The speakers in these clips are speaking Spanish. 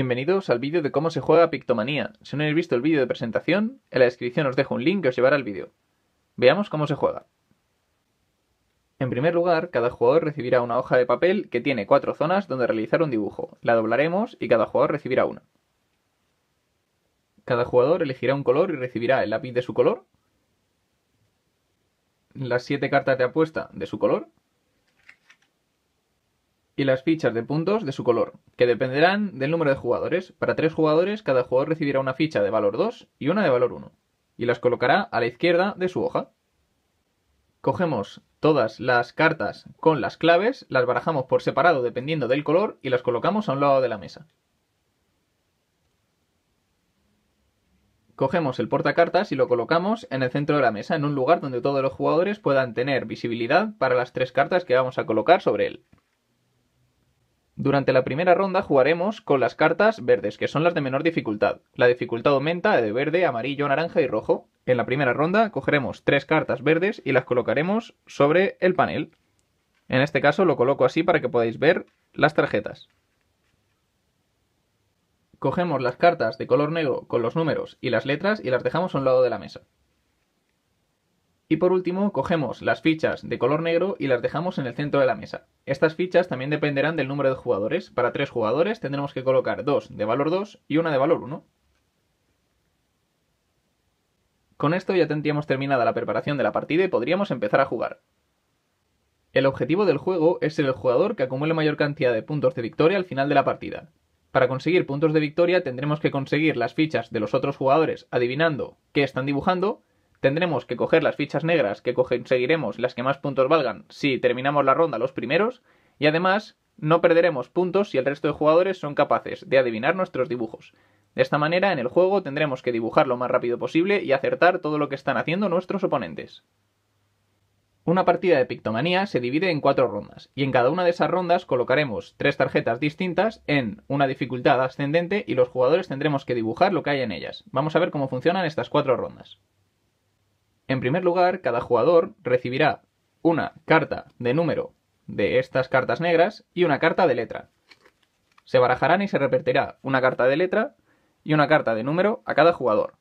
Bienvenidos al vídeo de cómo se juega Pictomanía. Si no habéis visto el vídeo de presentación, en la descripción os dejo un link que os llevará al vídeo. Veamos cómo se juega. En primer lugar, cada jugador recibirá una hoja de papel que tiene cuatro zonas donde realizar un dibujo. La doblaremos y cada jugador recibirá una. Cada jugador elegirá un color y recibirá el lápiz de su color, las siete cartas de apuesta de su color, y las fichas de puntos de su color, que dependerán del número de jugadores. Para tres jugadores, cada jugador recibirá una ficha de valor 2 y una de valor 1, y las colocará a la izquierda de su hoja. Cogemos todas las cartas con las claves, las barajamos por separado dependiendo del color y las colocamos a un lado de la mesa. Cogemos el portacartas y lo colocamos en el centro de la mesa, en un lugar donde todos los jugadores puedan tener visibilidad para las tres cartas que vamos a colocar sobre él. Durante la primera ronda jugaremos con las cartas verdes, que son las de menor dificultad. La dificultad aumenta de verde, amarillo, naranja y rojo. En la primera ronda cogeremos tres cartas verdes y las colocaremos sobre el panel. En este caso lo coloco así para que podáis ver las tarjetas. Cogemos las cartas de color negro con los números y las letras y las dejamos a un lado de la mesa. Y por último, cogemos las fichas de color negro y las dejamos en el centro de la mesa. Estas fichas también dependerán del número de jugadores. Para tres jugadores tendremos que colocar dos de valor 2 y una de valor 1. Con esto ya tendríamos terminada la preparación de la partida y podríamos empezar a jugar. El objetivo del juego es ser el jugador que acumule mayor cantidad de puntos de victoria al final de la partida. Para conseguir puntos de victoria tendremos que conseguir las fichas de los otros jugadores adivinando qué están dibujando Tendremos que coger las fichas negras que conseguiremos las que más puntos valgan si terminamos la ronda los primeros y además no perderemos puntos si el resto de jugadores son capaces de adivinar nuestros dibujos. De esta manera en el juego tendremos que dibujar lo más rápido posible y acertar todo lo que están haciendo nuestros oponentes. Una partida de Pictomanía se divide en cuatro rondas, y en cada una de esas rondas colocaremos tres tarjetas distintas en una dificultad ascendente y los jugadores tendremos que dibujar lo que hay en ellas. Vamos a ver cómo funcionan estas cuatro rondas. En primer lugar, cada jugador recibirá una carta de número de estas cartas negras y una carta de letra. Se barajarán y se repetirá una carta de letra y una carta de número a cada jugador.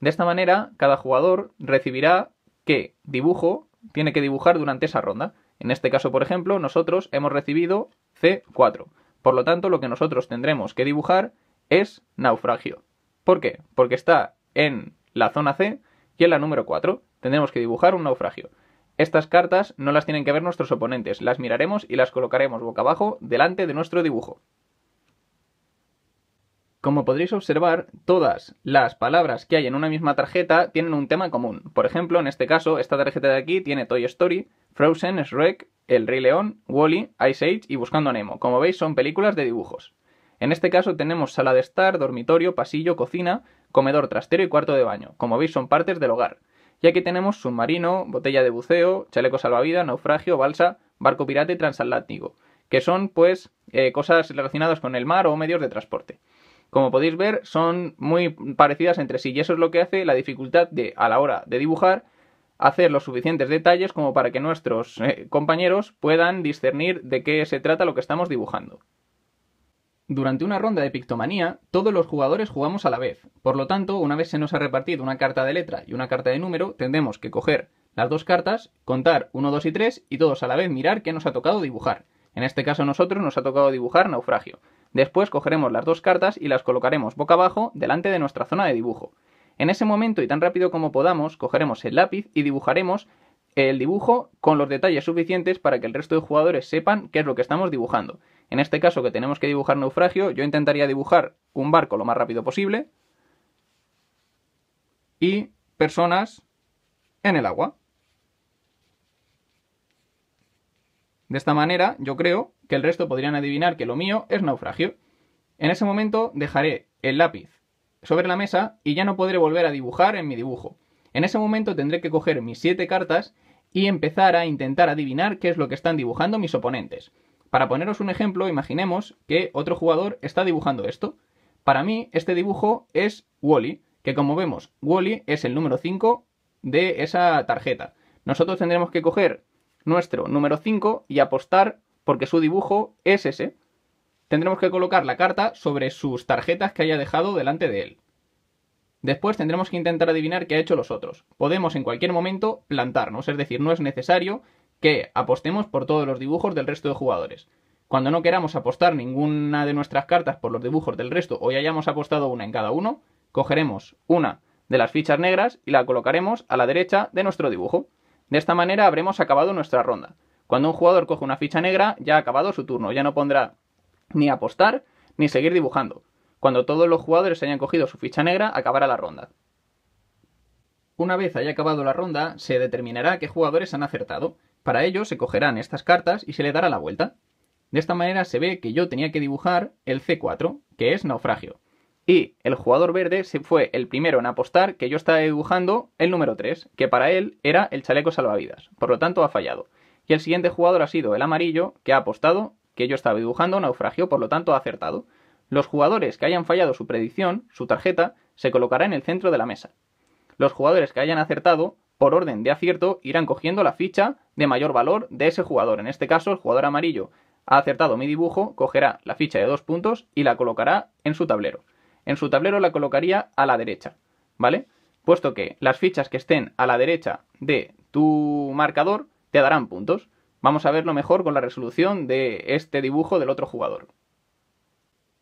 De esta manera, cada jugador recibirá qué dibujo tiene que dibujar durante esa ronda. En este caso, por ejemplo, nosotros hemos recibido C4. Por lo tanto, lo que nosotros tendremos que dibujar es naufragio. ¿Por qué? Porque está en la zona C y en la número 4 tendremos que dibujar un naufragio. Estas cartas no las tienen que ver nuestros oponentes, las miraremos y las colocaremos boca abajo delante de nuestro dibujo. Como podréis observar, todas las palabras que hay en una misma tarjeta tienen un tema común. Por ejemplo, en este caso, esta tarjeta de aquí tiene Toy Story, Frozen, Shrek, El Rey León, Wally, Ice Age y Buscando a Nemo. Como veis, son películas de dibujos. En este caso tenemos sala de estar, dormitorio, pasillo, cocina, comedor, trastero y cuarto de baño. Como veis, son partes del hogar. Y aquí tenemos submarino, botella de buceo, chaleco salvavidas, naufragio, balsa, barco pirata y transatlántico, que son pues eh, cosas relacionadas con el mar o medios de transporte. Como podéis ver, son muy parecidas entre sí y eso es lo que hace la dificultad de, a la hora de dibujar, hacer los suficientes detalles como para que nuestros eh, compañeros puedan discernir de qué se trata lo que estamos dibujando. Durante una ronda de Pictomanía, todos los jugadores jugamos a la vez. Por lo tanto, una vez se nos ha repartido una carta de letra y una carta de número, tendremos que coger las dos cartas, contar 1, 2 y 3 y todos a la vez mirar qué nos ha tocado dibujar. En este caso a nosotros nos ha tocado dibujar naufragio. Después cogeremos las dos cartas y las colocaremos boca abajo delante de nuestra zona de dibujo. En ese momento y tan rápido como podamos, cogeremos el lápiz y dibujaremos el dibujo con los detalles suficientes para que el resto de jugadores sepan qué es lo que estamos dibujando. En este caso que tenemos que dibujar naufragio, yo intentaría dibujar un barco lo más rápido posible y personas en el agua. De esta manera, yo creo que el resto podrían adivinar que lo mío es naufragio. En ese momento dejaré el lápiz sobre la mesa y ya no podré volver a dibujar en mi dibujo. En ese momento tendré que coger mis siete cartas y empezar a intentar adivinar qué es lo que están dibujando mis oponentes. Para poneros un ejemplo, imaginemos que otro jugador está dibujando esto. Para mí, este dibujo es Wally, que como vemos, Wally es el número 5 de esa tarjeta. Nosotros tendremos que coger nuestro número 5 y apostar porque su dibujo es ese. Tendremos que colocar la carta sobre sus tarjetas que haya dejado delante de él. Después tendremos que intentar adivinar qué ha hecho los otros. Podemos en cualquier momento plantarnos, es decir, no es necesario que apostemos por todos los dibujos del resto de jugadores. Cuando no queramos apostar ninguna de nuestras cartas por los dibujos del resto o ya hayamos apostado una en cada uno, cogeremos una de las fichas negras y la colocaremos a la derecha de nuestro dibujo. De esta manera habremos acabado nuestra ronda. Cuando un jugador coge una ficha negra, ya ha acabado su turno, ya no pondrá ni apostar ni seguir dibujando. Cuando todos los jugadores hayan cogido su ficha negra, acabará la ronda. Una vez haya acabado la ronda, se determinará qué jugadores han acertado para ello se cogerán estas cartas y se le dará la vuelta. De esta manera se ve que yo tenía que dibujar el C4, que es naufragio. Y el jugador verde se fue el primero en apostar que yo estaba dibujando el número 3, que para él era el chaleco salvavidas, por lo tanto ha fallado. Y el siguiente jugador ha sido el amarillo, que ha apostado que yo estaba dibujando naufragio, por lo tanto ha acertado. Los jugadores que hayan fallado su predicción, su tarjeta, se colocará en el centro de la mesa. Los jugadores que hayan acertado por orden de acierto, irán cogiendo la ficha de mayor valor de ese jugador. En este caso, el jugador amarillo ha acertado mi dibujo, cogerá la ficha de dos puntos y la colocará en su tablero. En su tablero la colocaría a la derecha, ¿vale? Puesto que las fichas que estén a la derecha de tu marcador te darán puntos. Vamos a verlo mejor con la resolución de este dibujo del otro jugador.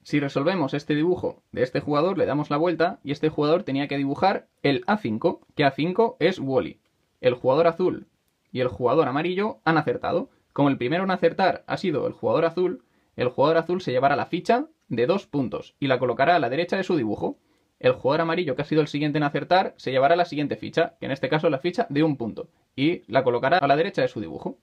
Si resolvemos este dibujo de este jugador, le damos la vuelta y este jugador tenía que dibujar el A5, que A5 es Wally. El jugador azul y el jugador amarillo han acertado. Como el primero en acertar ha sido el jugador azul, el jugador azul se llevará la ficha de dos puntos y la colocará a la derecha de su dibujo. El jugador amarillo que ha sido el siguiente en acertar se llevará la siguiente ficha, que en este caso es la ficha de un punto, y la colocará a la derecha de su dibujo.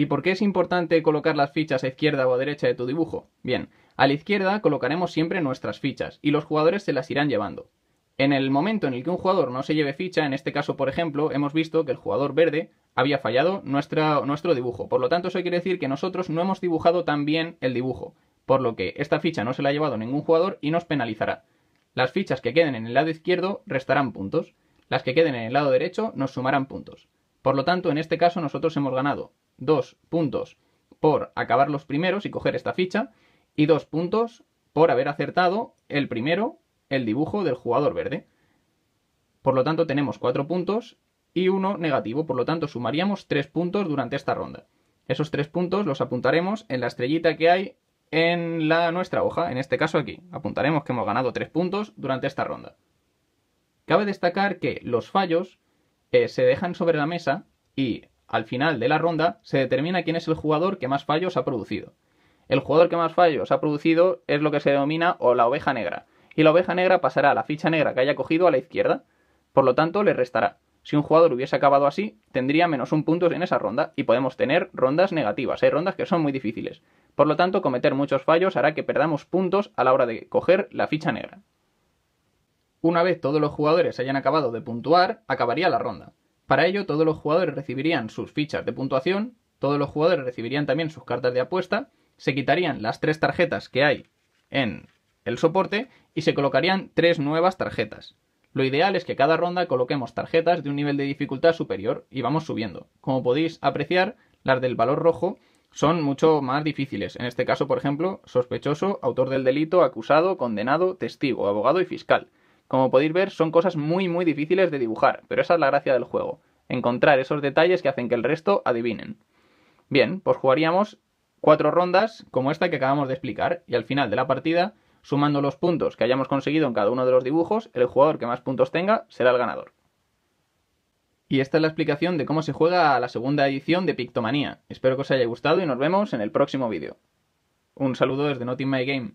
¿Y por qué es importante colocar las fichas a izquierda o a derecha de tu dibujo? Bien, a la izquierda colocaremos siempre nuestras fichas y los jugadores se las irán llevando. En el momento en el que un jugador no se lleve ficha, en este caso por ejemplo, hemos visto que el jugador verde había fallado nuestro dibujo. Por lo tanto, eso quiere decir que nosotros no hemos dibujado tan bien el dibujo, por lo que esta ficha no se la ha llevado ningún jugador y nos penalizará. Las fichas que queden en el lado izquierdo restarán puntos, las que queden en el lado derecho nos sumarán puntos. Por lo tanto, en este caso nosotros hemos ganado dos puntos por acabar los primeros y coger esta ficha, y dos puntos por haber acertado el primero, el dibujo del jugador verde. Por lo tanto, tenemos cuatro puntos y uno negativo, por lo tanto, sumaríamos tres puntos durante esta ronda. Esos tres puntos los apuntaremos en la estrellita que hay en la nuestra hoja, en este caso aquí. Apuntaremos que hemos ganado tres puntos durante esta ronda. Cabe destacar que los fallos eh, se dejan sobre la mesa y al final de la ronda se determina quién es el jugador que más fallos ha producido. El jugador que más fallos ha producido es lo que se denomina o la oveja negra, y la oveja negra pasará a la ficha negra que haya cogido a la izquierda, por lo tanto le restará. Si un jugador hubiese acabado así, tendría menos un punto en esa ronda, y podemos tener rondas negativas, hay rondas que son muy difíciles. Por lo tanto, cometer muchos fallos hará que perdamos puntos a la hora de coger la ficha negra. Una vez todos los jugadores hayan acabado de puntuar, acabaría la ronda. Para ello, todos los jugadores recibirían sus fichas de puntuación, todos los jugadores recibirían también sus cartas de apuesta, se quitarían las tres tarjetas que hay en el soporte y se colocarían tres nuevas tarjetas. Lo ideal es que cada ronda coloquemos tarjetas de un nivel de dificultad superior y vamos subiendo. Como podéis apreciar, las del valor rojo son mucho más difíciles. En este caso, por ejemplo, sospechoso, autor del delito, acusado, condenado, testigo, abogado y fiscal. Como podéis ver, son cosas muy muy difíciles de dibujar, pero esa es la gracia del juego, encontrar esos detalles que hacen que el resto adivinen. Bien, pues jugaríamos cuatro rondas como esta que acabamos de explicar, y al final de la partida, sumando los puntos que hayamos conseguido en cada uno de los dibujos, el jugador que más puntos tenga será el ganador. Y esta es la explicación de cómo se juega a la segunda edición de Pictomanía. Espero que os haya gustado y nos vemos en el próximo vídeo. Un saludo desde Not In My Game.